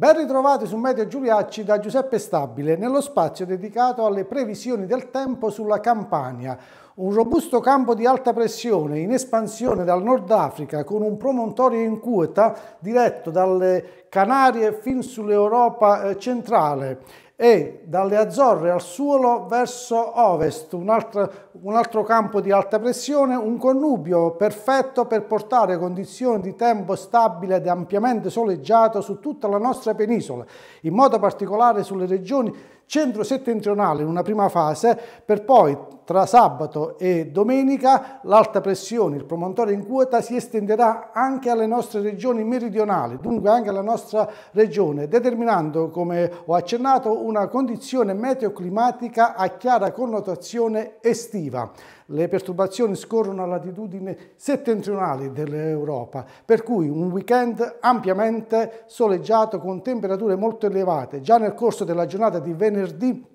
Ben ritrovati su Meteo Giuliacci da Giuseppe Stabile nello spazio dedicato alle previsioni del tempo sulla Campania, un robusto campo di alta pressione in espansione dal Nord Africa con un promontorio in quota diretto dalle Canarie fin sull'Europa eh, centrale e dalle Azzorre al Suolo verso ovest, un altro, un altro, campo di alta pressione, un connubio perfetto per portare condizioni di tempo stabile ed ampiamente soleggiato su tutta la nostra penisola, in modo particolare sulle regioni centro-settentrionale in una prima fase per poi tra sabato e domenica l'alta pressione, il promontorio in quota si estenderà anche alle nostre regioni meridionali, dunque anche alla nostra regione, determinando, come ho accennato, una condizione meteoclimatica a chiara connotazione estiva. Le perturbazioni scorrono a latitudini settentrionali dell'Europa, per cui un weekend ampiamente soleggiato con temperature molto elevate. Già nel corso della giornata di venerdì venerdì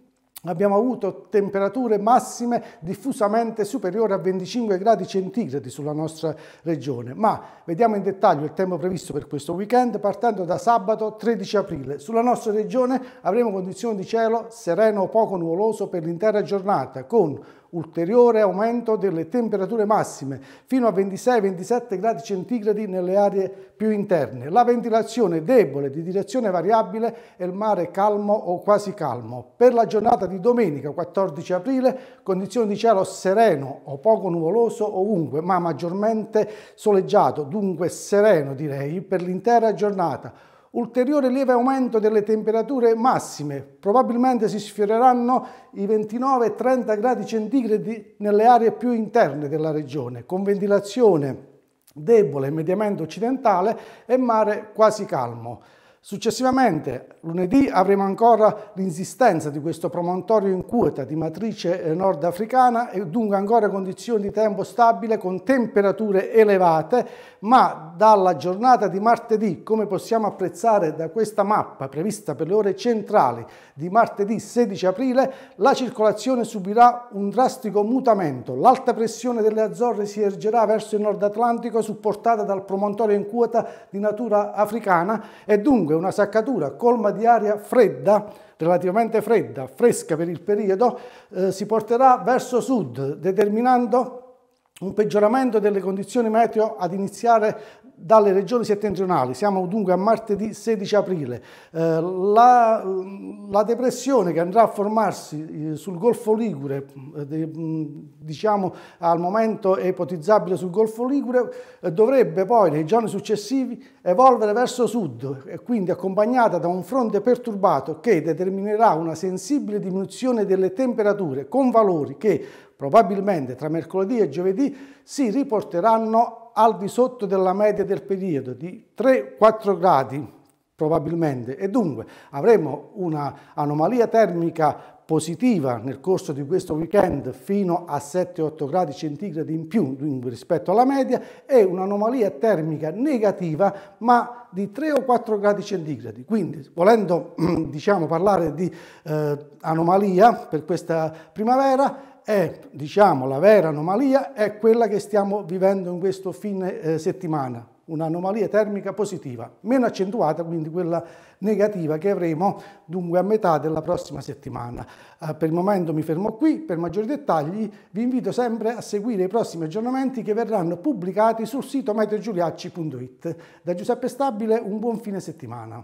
abbiamo avuto temperature massime diffusamente superiori a 25 gradi centigradi sulla nostra regione, ma vediamo in dettaglio il tempo previsto per questo weekend partendo da sabato 13 aprile. Sulla nostra regione avremo condizioni di cielo sereno o poco nuvoloso per l'intera giornata con ulteriore aumento delle temperature massime fino a 26-27 gradi centigradi nelle aree più interne, la ventilazione debole di direzione variabile e il mare calmo o quasi calmo. Per la giornata di domenica 14 aprile condizioni di cielo sereno o poco nuvoloso ovunque, ma maggiormente soleggiato, dunque sereno direi per l'intera giornata ulteriore lieve aumento delle temperature massime, probabilmente si sfioreranno i 29 30 gradi centigradi nelle aree più interne della regione, con ventilazione debole mediamente occidentale e mare quasi calmo. Successivamente, lunedì, avremo ancora l'insistenza di questo promontorio in quota di matrice eh, nordafricana e dunque ancora condizioni di tempo stabile con temperature elevate, ma dalla giornata di martedì, come possiamo apprezzare da questa mappa prevista per le ore centrali di martedì 16 aprile, la circolazione subirà un drastico mutamento. L'alta pressione delle Azzorre si ergerà verso il nord Atlantico supportata dal promontorio in quota di natura africana e dunque descrive una saccatura colma di aria fredda, relativamente fredda, fresca per il periodo, eh, si porterà verso sud, determinando un peggioramento delle condizioni meteo ad iniziare dalle regioni settentrionali, siamo dunque a martedì 16 aprile, eh, la, la, depressione che andrà a formarsi eh, sul Golfo Ligure, eh, diciamo al momento è ipotizzabile sul Golfo Ligure, eh, dovrebbe poi nei giorni successivi evolvere verso sud e quindi accompagnata da un fronte perturbato che determinerà una sensibile diminuzione delle temperature con valori che probabilmente tra mercoledì e giovedì, si riporteranno al di sotto della media del periodo di 3-4 gradi probabilmente. E dunque avremo un'anomalia termica positiva nel corso di questo weekend fino a 7-8 gradi centigradi in più rispetto alla media e un'anomalia termica negativa ma di 3 o 4 gradi centigradi. Quindi volendo diciamo, parlare di eh, anomalia per questa primavera è diciamo, la vera anomalia è quella che stiamo vivendo in questo fine eh, settimana un'anomalia termica positiva, meno accentuata quindi quella negativa che avremo dunque a metà della prossima settimana. Eh, per il momento mi fermo qui, per maggiori dettagli vi invito sempre a seguire i prossimi aggiornamenti che verranno pubblicati sul sito meteogiuliacci.it. Da Giuseppe Stabile un buon fine settimana.